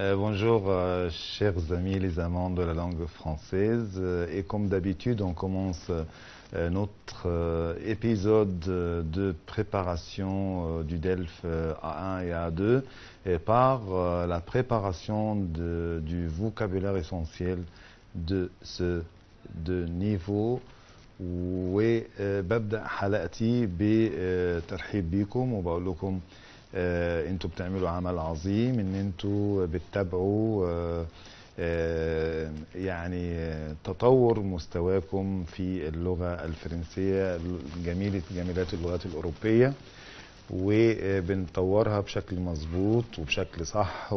Euh, bonjour, euh, chers amis les amants de la langue française. Euh, et comme d'habitude, on commence notre épisode de préparation du DELF A1 et A2 par la préparation du vocabulaire essentiel de ce de niveau. آه، انتوا بتعملوا عمل عظيم ان انتوا بتتابعوا آه، آه، يعني تطور مستواكم في اللغة الفرنسية جميلة جميلات اللغات الأوروبية وبنطورها بشكل مظبوط وبشكل صح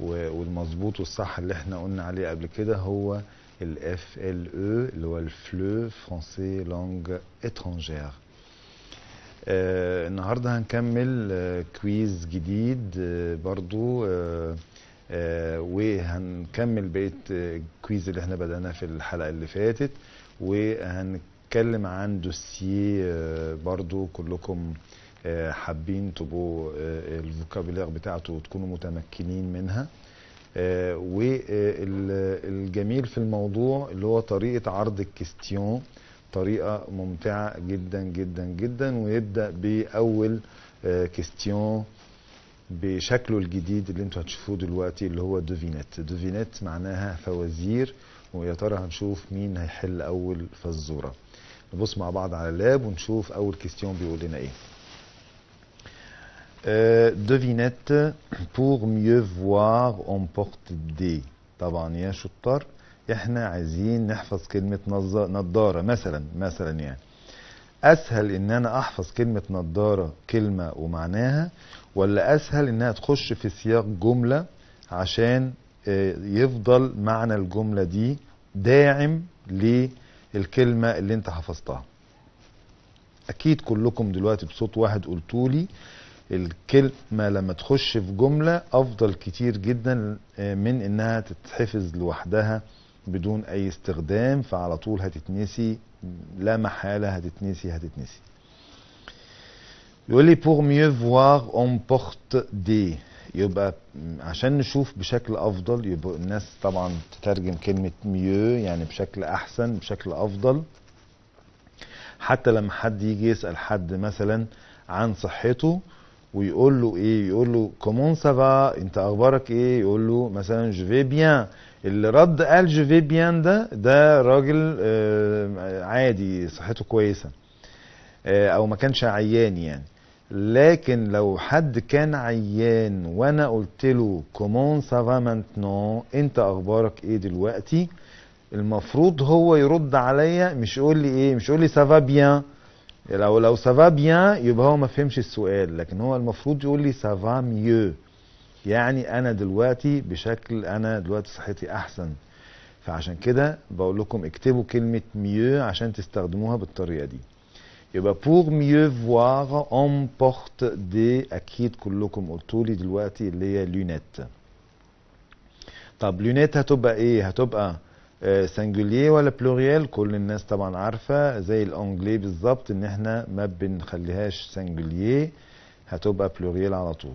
والمظبوط والصح اللي احنا قلنا عليه قبل كده هو ال او e اللي هو الفلو فرونسي لانج اترانجير آه، النهارده هنكمل آه، كويز جديد آه، برضو وهنكمل بقيه الكويز اللي احنا بدأناه في الحلقه اللي فاتت وهنتكلم عن دوسي برضو كلكم حابين تبقوا الفوكابولير بتاعته وتكونوا متمكنين منها والجميل في الموضوع اللي هو طريقه عرض الكيستيون طريقه ممتعه جدا جدا جدا ونبدا باول كيستيون آه، بشكله الجديد اللي انتوا هتشوفوه دلوقتي اللي هو دوفينات دوفينات معناها فوازير ويا ترى هنشوف مين هيحل اول فزوره نبص مع بعض على اللاب ونشوف اول كيستيون بيقول لنا ايه آه، دوفينيت بور ميو فوار اون بورت دي طبعا يا شطار احنا عايزين نحفظ كلمة نظارة مثلا مثلا يعني اسهل ان انا احفظ كلمة نظارة كلمة ومعناها ولا اسهل انها تخش في سياق جملة عشان آه، يفضل معنى الجملة دي داعم للكلمة اللي انت حفظتها اكيد كلكم دلوقتي بصوت واحد قلتولي الكلمة لما تخش في جملة افضل كتير جدا آه، من انها تتحفظ لوحدها بدون اي استخدام فعلى طول هتتنسي لا محاله هتتنسي هتتنسي يقول لي pour mieux voir on porte des يبقى عشان نشوف بشكل افضل يبقى الناس طبعا تترجم كلمه ميو يعني بشكل احسن بشكل افضل حتى لما حد يجي يسال حد مثلا عن صحته ويقول له ايه يقول له كومون سافا انت اخبارك ايه يقول له مثلا جو في بيان اللي رد قال جوفيبيان ده ده راجل آه، عادي صحته كويسه آه، او ما كانش عيان يعني لكن لو حد كان عيان وانا قلت له كومون سافا مانتنو انت اخبارك ايه دلوقتي المفروض هو يرد عليا مش يقول لي ايه مش يقول لي سافا بيان لو لو سافا بيان يبقى هو ما فهمش السؤال لكن هو المفروض يقول لي سافا ميو يعني انا دلوقتي بشكل انا دلوقتي صحتي احسن فعشان كده بقول لكم اكتبوا كلمة ميو عشان تستخدموها بالطريقة دي يبقى بور ميو فوار اون بورت دي اكيد كلكم قلتوا لي دلوقتي اللي هي لونيت طب لونيت هتبقى ايه هتبقى سنجولي آه، ولا بلوريال كل الناس طبعا عارفة زي الانجلي بالظبط ان احنا ما بنخليهاش سنجولي هتبقى بلوريال على طول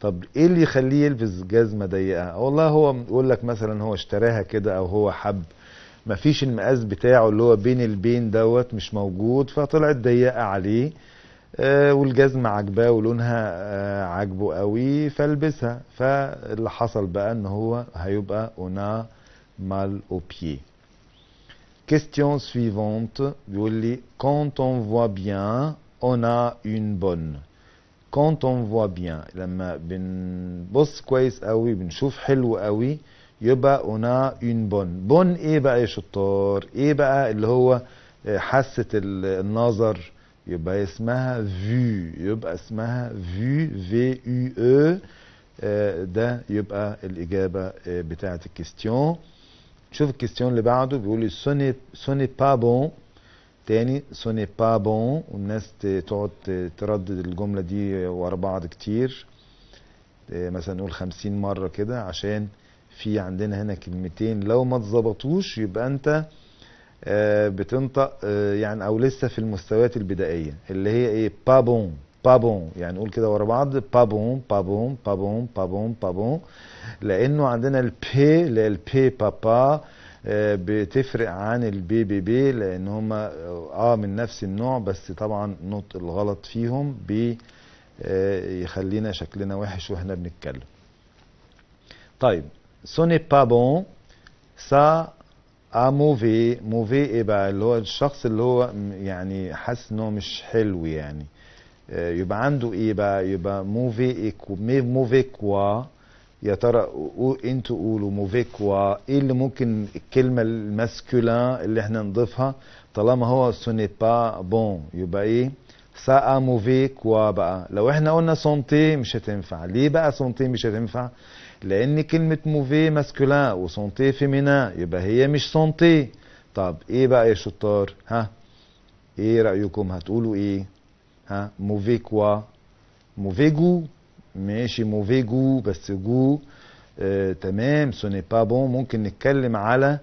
طب ايه اللي يخليه يلبس جزمه ضيقه والله هو يقول لك مثلا هو اشتراها كده او هو حب مفيش المقاس بتاعه اللي هو بين البين دوت مش موجود فطلعت ضيقه عليه آه والجزمه عاجباه ولونها آه عاجبه قوي فلبسها فاللي حصل بقى ان هو هيبقى اونا مال او بيي Question suivante, quand on voit bien, on a une bonne. quand on voit bien لما بنبص كويس قوي بنشوف حلو قوي يبقى انا اون بون بون ايه بقى يا شطار ايه بقى اللي هو حاسه النظر يبقى اسمها فيو يبقى اسمها فيو في يو او ده يبقى الاجابه بتاعه الكيستيون شوف الكيستيون اللي بعده بيقول سوني سوني با بون تاني سوني با بون والناس تقعد تردد الجمله دي ورا بعض كتير آه، مثلا نقول خمسين مرة كده عشان في عندنا هنا كلمتين لو ما تظبطوش يبقى انت آه، بتنطق آه، يعني او لسه في المستويات البدائية اللي هي ايه بابون بابون يعني نقول كده ورا بعض بابون بابون بابون بابون بابون لانه عندنا البي اللي هي البي بابا آه، بتفرق عن البي بي بي لان هما آه،, اه من نفس النوع بس طبعا نطق الغلط فيهم بي آه، يخلينا شكلنا وحش واحنا بنتكلم طيب سوني با بون سا ا موفي موفي ايه بقى اللي هو الشخص اللي هو يعني حاسس ان هو مش حلو يعني يبقى عنده ايه بقى يبقى موفي ايكو موفي كوا يا ترى انتوا قولوا موفيكوا ايه اللي ممكن الكلمه الماسكولان اللي احنا نضيفها طالما هو سوني با بون يبقى ايه سا موفي كوا بقى لو احنا قلنا سونتي مش هتنفع ليه بقى سونتي مش هتنفع لان كلمه موفي ماسكولان وسونتي فيمينا يبقى هي مش سونتي طب ايه بقى يا شطار ها ايه رايكم هتقولوا ايه ها موفي كوا موفيجو ماشي موفي جو بس جو آه تمام سو با بون ممكن نتكلم على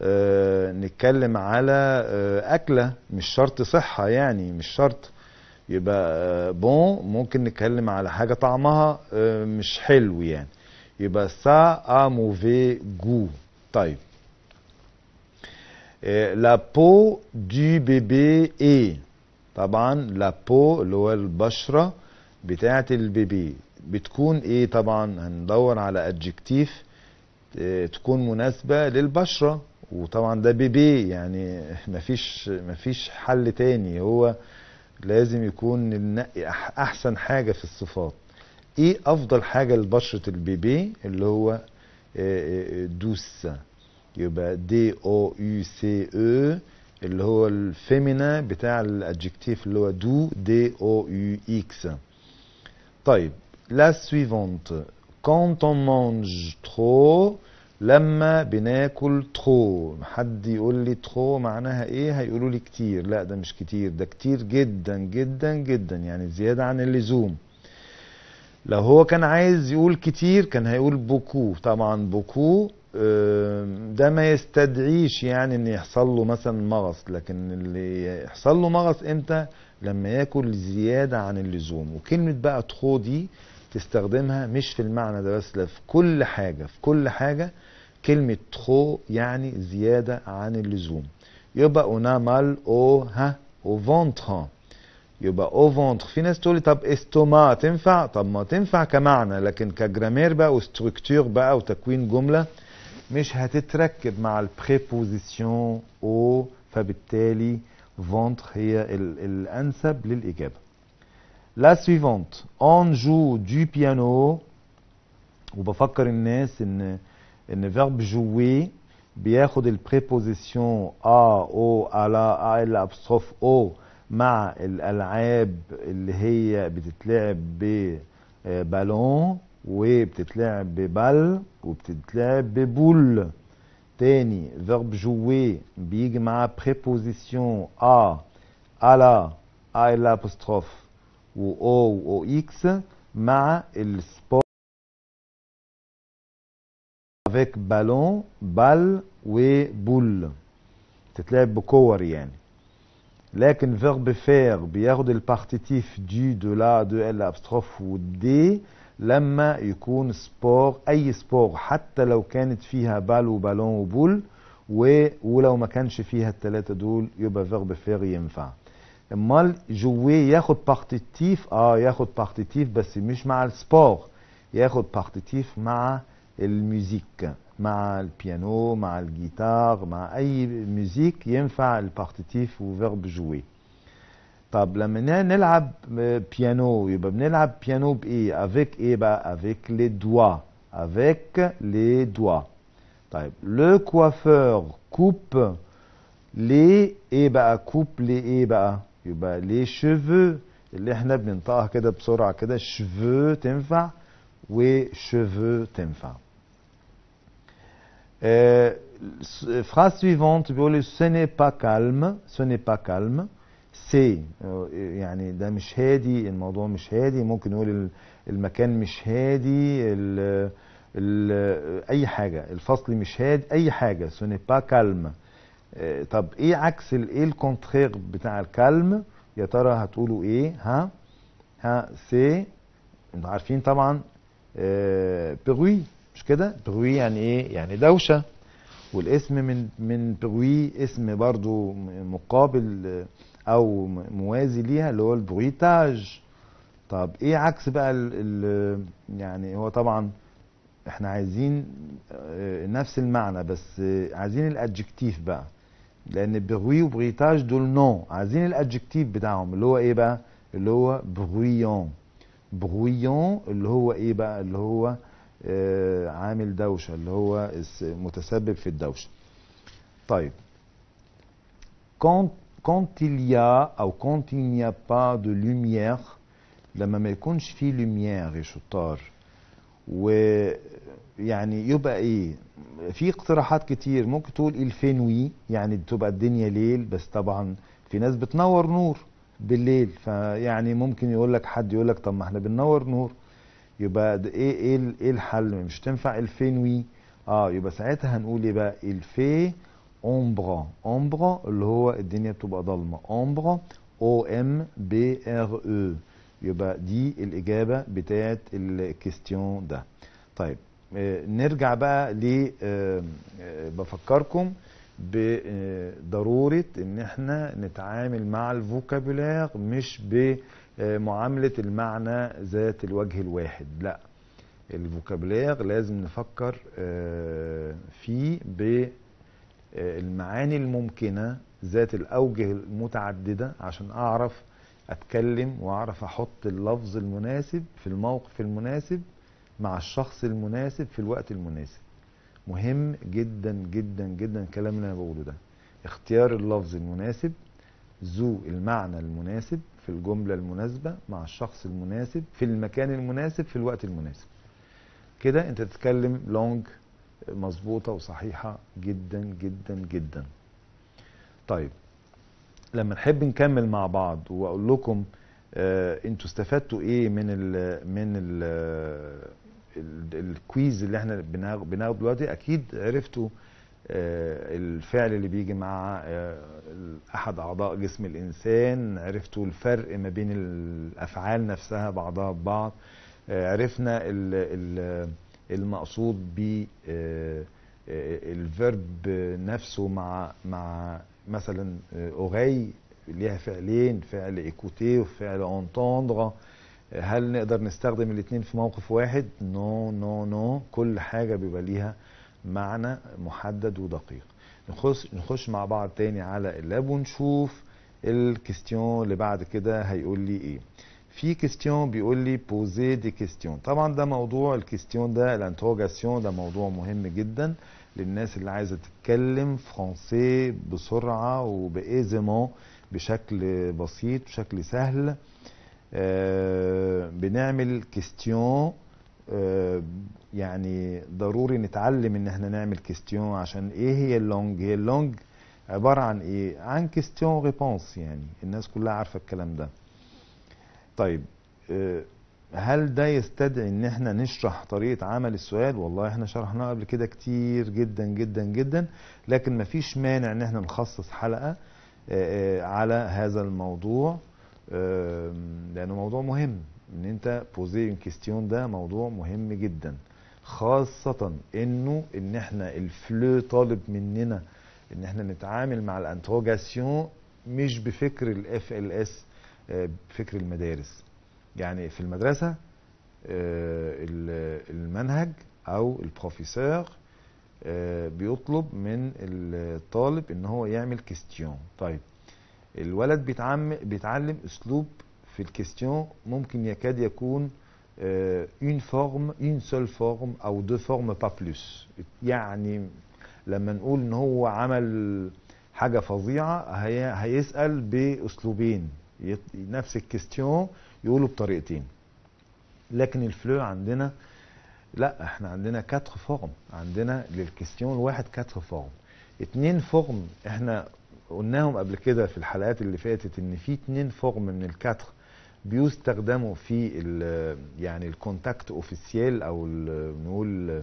آه نتكلم على آه اكله مش شرط صحه يعني مش شرط يبقى بون آه، ممكن نتكلم على حاجه طعمها آه، مش حلو يعني يبقى سا ا موفي جو طيب لا بو دو بيبي اي طبعا لا بو اللي هو البشره بتاعه البيبي بتكون ايه طبعا هندور على ادجكتيف آه، تكون مناسبة للبشرة وطبعا ده بيبي يعني مفيش مفيش حل تاني هو لازم يكون ننقي احسن حاجة في الصفات ايه افضل حاجة لبشرة البيبي اللي هو آه، آه، دوسة يبقى دي او يو سي او اللي هو الفيمينا بتاع الادجكتيف اللي هو دو دي او يو اكس طيب la suivante quand on mange trop لما بناكل ترو حد يقول لي ترو معناها ايه هيقولوا لي كتير لا ده مش كتير ده كتير جدا جدا جدا يعني زيادة عن اللزوم لو هو كان عايز يقول كتير كان هيقول بوكو طبعا بوكو ده ما يستدعيش يعني ان يحصل له مثلا مغص لكن اللي يحصل له مغص امتى لما ياكل زيادة عن اللزوم وكلمة بقى ترو دي تستخدمها مش في المعنى ده بس لا في كل حاجة في كل حاجة كلمة تخو يعني زيادة عن اللزوم يبقى اونا مال او ها او فونتر يبقى او فونتر في ناس تقول طب استوما تنفع طب ما تنفع كمعنى لكن كجرامير بقى وستركتور بقى وتكوين جملة مش هتتركب مع البريبوزيسيون او فبالتالي فونتر هي الانسب للاجابه La suivante. On joue du piano. On va faire connaître un verbe jouer. Bien la préposition à ou à la à l'apostrophe, Ou, avec les jeux qu'on peut jouer avec le ballon, ou avec le ballon, ou avec le verbe jouer. Bien avec la préposition à, à la à l'apostrophe. و O و X مع السبور افيك بالون بال وبول تتلعب بكور يعني لكن فيرب فير بياخد البارتيتيف دي دو لا دو ال ابستروف دي لما يكون سبور اي سبور حتى لو كانت فيها بال وبالون وبول و ولو ما كانش فيها التلاتة دول يبقى فيرب فير ينفع mal jouer, un partitif, ah un partitif, mais bah, c'est mieux mal sport, Il un partitif, ma la musique, ma le piano, ma la guitare, ma aïe musique, yem le partitif ou verbe jouer. طب لما نلعب piano, يبقى بنلعب avec eh bah, avec les doigts. avec les doigts. le coiffeur coupe les إيه eh bah, coupe les إيه eh يبقى ليه شيفو اللي احنا بننطقها كده بسرعه كده شيفو تنفع وشيفو تنفع فراس آه، phrase suivante بيقول ce با كالم calme با كالم سي يعني ده مش هادي الموضوع مش هادي ممكن نقول المكان مش هادي ال ال اي حاجه الفصل مش هادي اي حاجه سوني با كالم إيه، طب ايه عكس ايه الكونتخيغ بتاع الكلم يا ترى هتقولوا ايه ها ها سي انتوا عارفين طبعا بغوي إيه، بروي مش كده بروي يعني ايه يعني دوشه والاسم من من بروي اسم برضو مقابل او موازي ليها اللي هو البرويتاج طب ايه عكس بقى ال ال يعني هو طبعا احنا عايزين إيه، نفس المعنى بس عايزين الادجكتيف بقى لان بغوي وبغيتاج دول نو عايزين الادجكتيف بتاعهم اللي هو ايه بقى اللي هو بغويون بغويون اللي هو ايه بقى اللي هو آه عامل دوشه اللي هو متسبب في الدوشه طيب كونت كونت او كونت با دو لوميير لما ما يكونش في لوميير يا شطار ويعني يبقى ايه في اقتراحات كتير ممكن تقول الفينوي يعني تبقى الدنيا ليل بس طبعا في ناس بتنور نور بالليل فيعني ممكن يقول لك حد يقول لك طب ما احنا بننور نور يبقى ايه ايه ايه الحل مش تنفع الفينوي اه يبقى ساعتها هنقول ايه بقى الفي اومبرا اومبرا اللي هو الدنيا بتبقى ضلمه اومبرا او ام بي ار او يبقى دي الإجابة بتاعت الكيستيون ده طيب آه، نرجع بقى ل آه، آه، بفكركم بضرورة ان احنا نتعامل مع الفوكابولير مش بمعاملة المعنى ذات الوجه الواحد لا الفوكابولير لازم نفكر فيه بالمعاني الممكنة ذات الأوجه المتعددة عشان أعرف اتكلم واعرف احط اللفظ المناسب في الموقف المناسب مع الشخص المناسب في الوقت المناسب مهم جدا جدا جدا الكلام اللي انا بقوله ده اختيار اللفظ المناسب ذو المعنى المناسب في الجملة المناسبة مع الشخص المناسب في المكان المناسب في الوقت المناسب كده انت تتكلم لونج مظبوطة وصحيحة جدا جدا جدا طيب لما نحب نكمل مع بعض واقول لكم آه انتوا استفدتوا ايه من الـ من الـ الكويز اللي احنا بناخده دلوقتي اكيد عرفتوا آه الفعل اللي بيجي مع آه احد اعضاء جسم الانسان عرفتوا الفرق ما بين الافعال نفسها بعضها ببعض آه عرفنا ال ال المقصود ب آه، آه، الفيرب نفسه مع مع مثلا آه، اوغي ليها فعلين فعل ايكوتي وفعل اونتوندغ آه، هل نقدر نستخدم الاثنين في موقف واحد نو نو نو كل حاجه بيبقى ليها معنى محدد ودقيق نخش نخش مع بعض تاني على اللاب ونشوف الكيستيون اللي بعد كده هيقول لي ايه في كيستيون بيقول لي بوزي دي كيستيون طبعا ده موضوع الكيستيون ده الانتروجاسيون ده موضوع مهم جدا للناس اللي عايزه تتكلم فرنسي بسرعه وبايزمون بشكل بسيط بشكل سهل آه، بنعمل كيستيون آه، يعني ضروري نتعلم ان احنا نعمل كيستيون عشان ايه هي اللونج هي اللونج عباره عن ايه عن كيستيون ريبونس يعني الناس كلها عارفه الكلام ده طيب آه، هل ده يستدعي ان احنا نشرح طريقه عمل السؤال والله احنا شرحناه قبل كده كتير جدا جدا جدا لكن مفيش مانع ان احنا نخصص حلقه على هذا الموضوع لانه موضوع مهم ان انت بوزي كيستيون ده موضوع مهم جدا خاصة انه ان احنا الفلو طالب مننا ان احنا نتعامل مع الانتروجاسيون مش بفكر الاف ال اس بفكر المدارس يعني في المدرسة آه، المنهج او البروفيسور آه، بيطلب من الطالب ان هو يعمل كيستيون طيب الولد بيتعلم اسلوب في الكيستيون ممكن يكاد يكون اون فورم اون سول فورم او دو فورم با بلوس يعني لما نقول ان هو عمل حاجه فظيعه هيسال باسلوبين نفس الكيستيون يقولوا بطريقتين لكن الفلو عندنا لا احنا عندنا كاتر فورم عندنا للكيستيون الواحد كاتر فورم اتنين فورم احنا قلناهم قبل كده في الحلقات اللي فاتت ان في اتنين فورم من الكاتر بيستخدموا في الـ يعني الكونتاكت اوفيسيال او نقول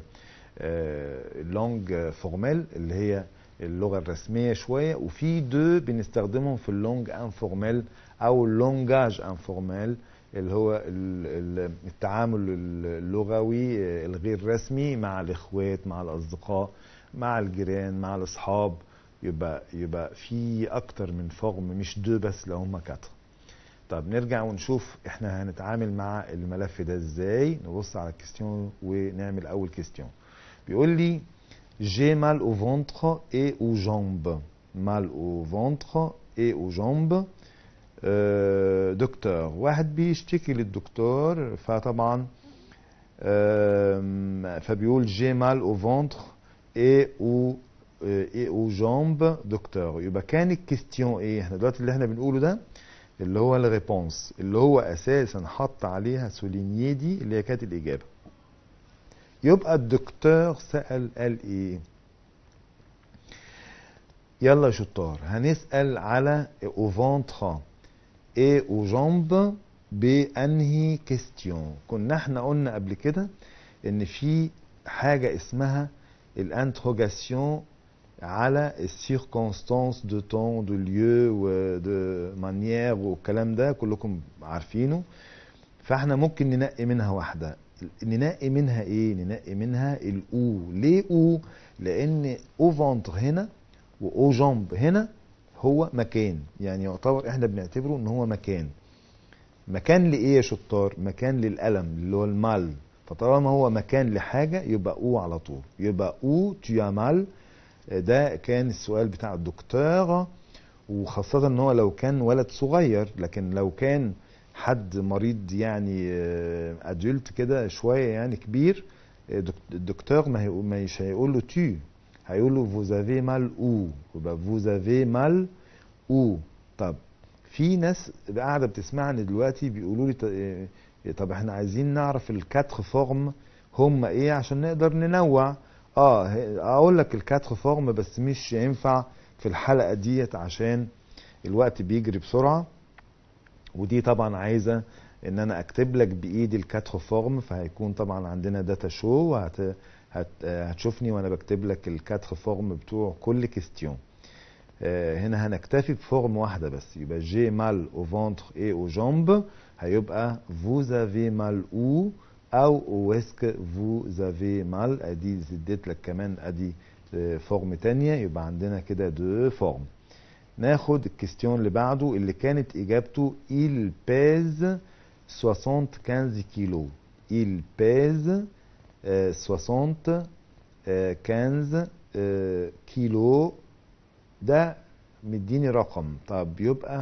اللونج آه، فورمال اللي هي اللغه الرسميه شويه وفي دو بنستخدمهم في اللونج انفورمال او اللونجاج انفورمال اللي هو التعامل اللغوي آه، الغير رسمي مع الاخوات مع الاصدقاء مع الجيران مع الاصحاب يبقى يبقى في اكتر من فورم مش دو بس لو هما كاتر طب نرجع ونشوف احنا هنتعامل مع الملف ده ازاي نبص على الكيستيون ونعمل اول كيستيون بيقول لي جي مال او فونتر اي او جامب مال او فونتر اي او جامب دكتور واحد بيشتكي للدكتور فطبعا فبيقول جي مال او فونتر اي او اي او جامب دكتور يبقى كان الكيستيون ايه احنا دلوقتي اللي احنا بنقوله ده اللي هو الريبونس اللي هو اساسا حط عليها سوليني دي اللي هي كانت الاجابه يبقى الدكتور سال قال ايه يلا يا شطار هنسال على اوفونترا اي او جومب بانهي كيستيون كنا احنا قلنا قبل كده ان في حاجه اسمها الانتروجاسيون على السيركونستانس دو تون دو ليو ودو مانيير والكلام ده كلكم عارفينه فاحنا ممكن ننقي منها واحده ننقي منها ايه ننقي منها الاو ليه او لان او فونتر هنا واو جامب هنا هو مكان يعني يعتبر احنا بنعتبره ان هو مكان مكان لايه يا شطار مكان للالم اللي هو المال فطالما هو مكان لحاجه يبقى او على طول يبقى او تيا مال ده كان السؤال بتاع الدكتوره وخاصه ان هو لو كان ولد صغير لكن لو كان حد مريض يعني ادلت آه، كده شويه يعني كبير آه، الدكتور ما مش هيقول له تي هيقولوا فوز افي مال او يبقى فوز افي مال او طب في ناس قاعده بتسمعني دلوقتي بيقولوا لي اه، طب احنا عايزين نعرف الكاتخ فورم هم ايه عشان نقدر ننوع اه اقول لك الكاتخ فورم بس مش ينفع في الحلقه ديت عشان الوقت بيجري بسرعه ودي طبعا عايزه ان انا اكتب لك بايدي الكاتخ فورم فهيكون طبعا عندنا داتا شو وهت هت هتشوفني وانا بكتب لك الكاتر فورم بتوع كل كيستيون آه، هنا هنكتفي بفورم واحده بس يبقى جي مال او فونتر اي او جومب هيبقى فوز افي مال او او اسك فوز افي مال ادي زدت لك كمان ادي آه، فورم تانية يبقى عندنا كده دو فورم ناخد الكيستيون اللي بعده اللي كانت اجابته il pèse 75 كيلو il pèse كنز كيلو ده مديني رقم طب يبقى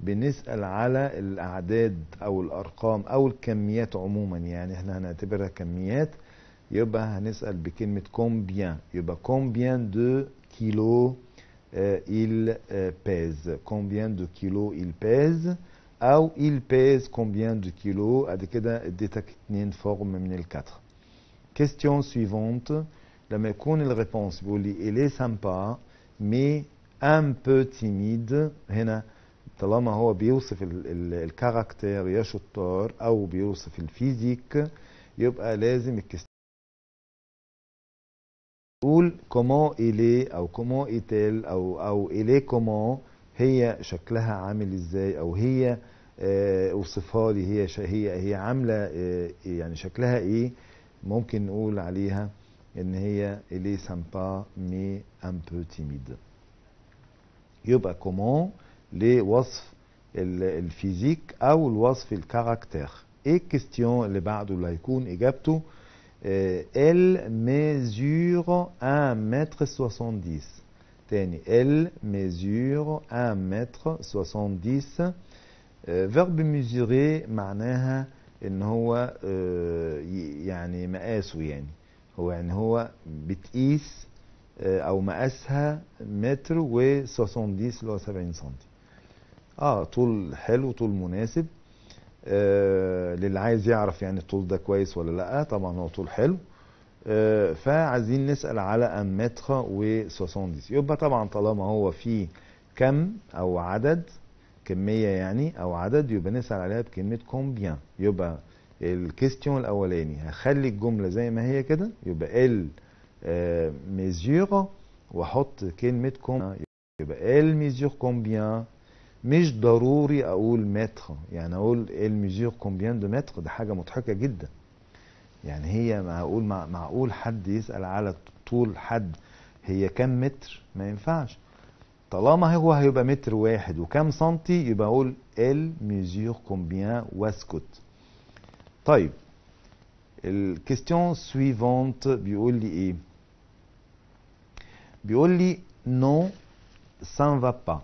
بنسأل على الأعداد أو الأرقام أو الكميات عموما يعني احنا هنعتبرها كميات يبقى هنسأل بكلمة كومبيان يبقى كومبيان دو كيلو إل بيز كومبيان دو كيلو إل بيز أو إل بيز كومبيان دو كيلو أدي كده اديتك اتنين فورم من الكتر كيستيون سويفونت لما يكون الريبونس بيقول لي إلي سامبا مي ان بو تيميد هنا طالما هو بيوصف الكاركتير يا شطار او بيوصف الفيزيك يبقى لازم يقول كومون إلي او كومون إيتيل او او إلي كومون هي شكلها عامل ازاي او هي اوصفها لي هي هي هي عامله يعني شكلها ايه Mon qu'il il est sympa, mais un peu timide. Comment les physiques, le caractère Et question, les bas de il Elle mesure 1 m70. Elle mesure 1 m70. Euh، verbe mesurer, manéha. ان هو آه، يعني مقاسه يعني هو يعني هو بتقيس آه، او مقاسها متر و 70 اللي هو 70 سم اه طول حلو طول مناسب آه للي عايز يعرف يعني الطول ده كويس ولا لا طبعا هو طول حلو آه فعايزين نسال على ان متر و 70 يبقى طبعا طالما هو في كم او عدد كميه يعني او عدد يبقى نسال عليها بكلمه كومبيان يبقى الكيستيون الاولاني هخلي الجمله زي ما هي كده يبقى ال ميزيغ آه، واحط كلمه كوم يبقى ال ميزيغ كومبيان مش ضروري اقول متر يعني اقول ال ميزيغ كومبيان دو متر ده حاجه مضحكه جدا يعني هي معقول معقول حد يسال على طول حد هي كم متر ما ينفعش طالما هو هيبقى متر واحد وكام سنتي يبقى اقول ال ميزور كومبيان واسكت طيب الكيستيون سويفونت بيقول لي ايه بيقول لي نو سان فا با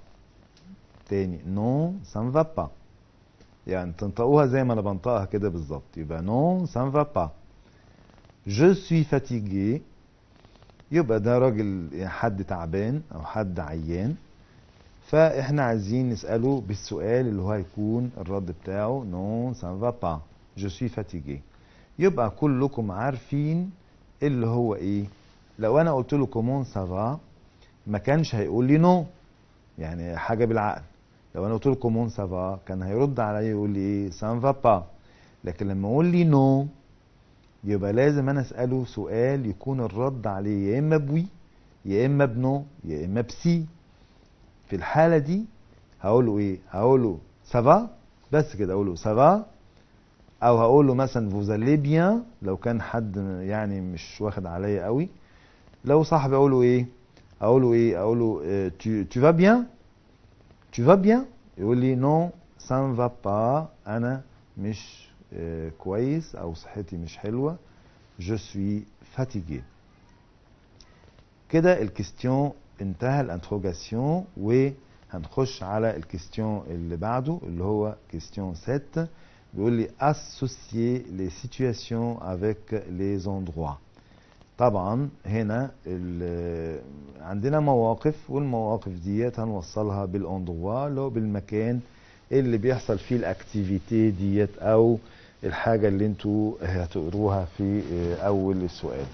تاني نو سان فا با يعني تنطقوها زي ما انا بنطقها كده بالظبط يبقى نو سان فا با جو سوي فاتيجي يبقى ده راجل يعني حد تعبان او حد عيان فاحنا عايزين نساله بالسؤال اللي هو هيكون الرد بتاعه نون سان فا با جو سوي فاتيجي يبقى كلكم عارفين اللي هو ايه لو انا قلت له كومون سافا ما كانش هيقول لي نو يعني حاجه بالعقل لو انا قلت له كومون سافا كان هيرد عليا يقول لي ايه سان فا با لكن لما اقول لي نو يبقى لازم انا اساله سؤال يكون الرد عليه يا اما بوي يا اما بنو يا اما بسي في الحاله دي هقوله ايه هقوله سافا بس كده اقوله سافا او هقوله مثلا فوزالي بيان لو كان حد يعني مش واخد عليا قوي لو صاحبي اقوله ايه اقوله ايه اقوله تو تو فا بيان تو فا بيان يقول لي نو سان فا با انا مش آه، كويس او صحتي مش حلوه جو سوي فاتيجي كده الكيستيون انتهى الانتروجاسيون وهنخش على الكيستيون اللي بعده اللي هو كيستيون 7 بيقول لي اسوسيي لي situations افيك لي endroits طبعا هنا عندنا مواقف والمواقف ديت هنوصلها بالاندروا اللي هو بالمكان ايه اللي بيحصل فيه الاكتيفيتي ديت او الحاجه اللي انتوا هتقروها في آه، اول السؤال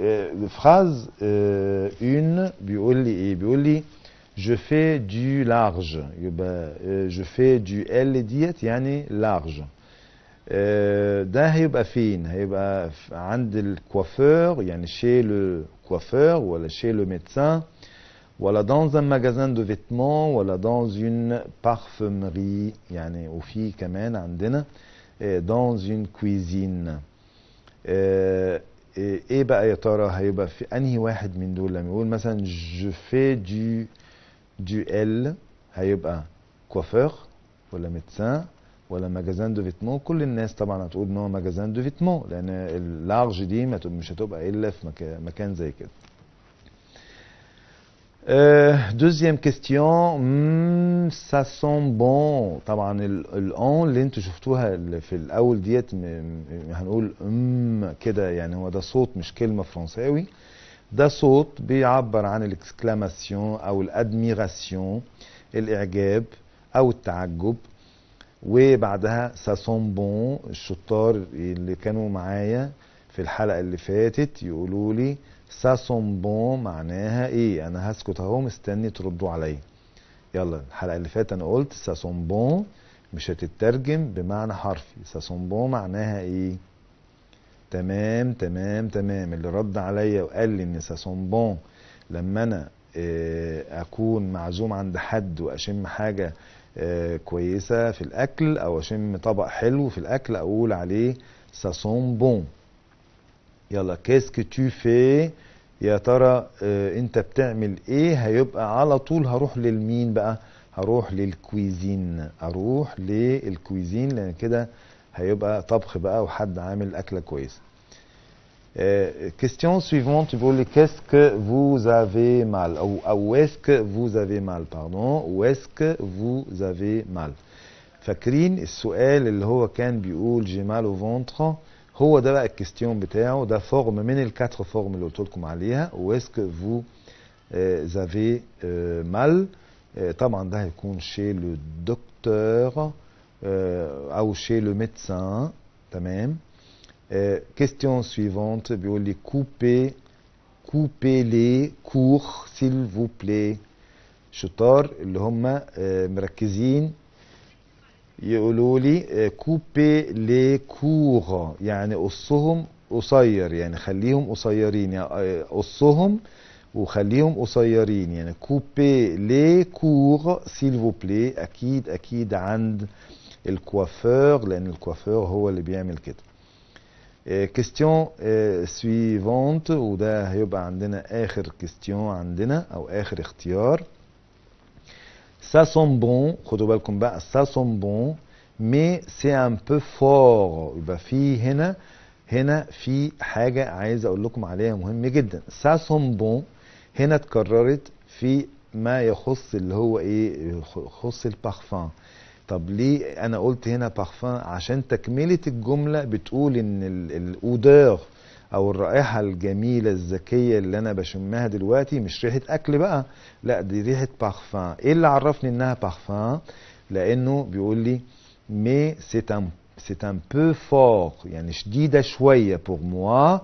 آه، فراز اون آه، بيقول لي ايه بيقول لي je fais du large يبقى je fais du L ديت يعني large ده هيبقى فين هيبقى عند الكوافور يعني chez le coiffeur ولا chez le médecin ولا dans un magasin de vêtements ولا dans une parfumerie يعني وفي كمان عندنا آه، dans une cuisine آه، آه، ايه بقى يا ترى هيبقى في انهي واحد من دول لما يقول مثلا je fais du du ال هيبقى كوافور ولا ميدسان ولا ماجازان دو فيتمون كل الناس طبعا هتقول ان هو ماجازان دو فيتمون لان اللارج دي مش هتبقى الا في مكان زي كده Euh, deuxième question مم, hmm, ça sent bon طبعا الان اللي انتوا شفتوها في الاول ديت هنقول ام كده يعني هو ده صوت مش كلمه فرنساوي ده صوت بيعبر عن الاكسكلاماسيون او الادميراسيون الاعجاب او التعجب وبعدها ساسون بون الشطار اللي كانوا معايا في الحلقه اللي فاتت يقولوا لي ساسون بوم معناها ايه انا هسكت اهو مستني تردوا عليا يلا الحلقه اللي فاتت انا قلت ساسون بوم مش هتترجم بمعنى حرفي ساسون بوم معناها ايه تمام تمام تمام اللي رد عليا وقال لي ان ساسون بوم لما انا آه، اكون معزوم عند حد واشم حاجه آه، كويسه في الاكل او اشم طبق حلو في الاكل اقول عليه ساسون بون يلا كيس كتو في يا ترى اه انت بتعمل ايه هيبقى على طول هروح للمين بقى هروح للكويزين اروح للكويزين لان كده هيبقى طبخ بقى وحد عامل اكله كويسه كيستيون آه، سويفونت بيقول لي كيسك فو زافي مال او او ويسك فو زافي مال باردون ويسك فو زافي مال فاكرين السؤال اللي هو كان بيقول جي مال او فونتر question forme quatre formes est-ce que vous euh, avez euh, mal euh, chez le docteur ou chez le médecin question suivante coupez les couper les cours s'il vous plaît je l'homme يقولوا لي كوبي لي كور يعني قصهم قصير يعني خليهم قصيرين يعني آه، قصهم وخليهم قصيرين يعني كوبي لي كور سيل فو بلي اكيد اكيد عند الكوافور لان الكوافور هو اللي بيعمل كده كيستيون آه، سويفونت آه، وده هيبقى عندنا اخر كيستيون عندنا او اخر اختيار Ça sent bon, خدوا بالكم بقى ça sent bon mais c'est un peu fort يبقى في هنا هنا في حاجة عايز أقول لكم عليها مهمة جدا ça sent bon هنا اتكررت في ما يخص اللي هو إيه يخص البارفان طب ليه أنا قلت هنا بارفان عشان تكملة الجملة بتقول إن الأودور او الرائحه الجميله الذكيه اللي انا بشمها دلوقتي مش ريحه اكل بقى لا دي ريحه بارفان ايه اللي عرفني انها بارفان لانه بيقول لي مي سيت ان بو فور يعني شديده شويه بور موا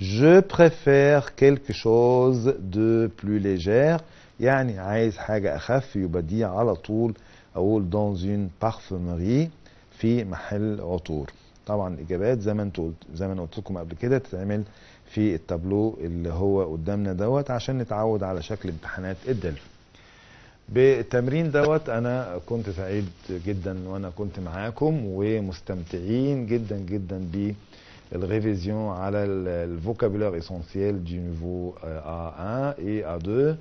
جو préfère quelque شوز دو بلو ليجير يعني عايز حاجة أخف يبقى دي على طول أقول dans اون parfumerie في محل عطور طبعا الاجابات زي ما انت قلت زي ما انا قلت لكم قبل كده تتعمل في التابلو اللي هو قدامنا دوت عشان نتعود على شكل امتحانات الدلف بالتمرين دوت انا كنت سعيد جدا وانا كنت معاكم ومستمتعين جدا جدا بالريفيزيون على الفوكابولير اسونسييل دي نيفو A1 اي A2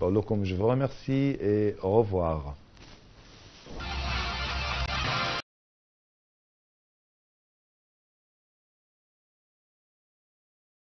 بقول لكم جو remercie et au revoir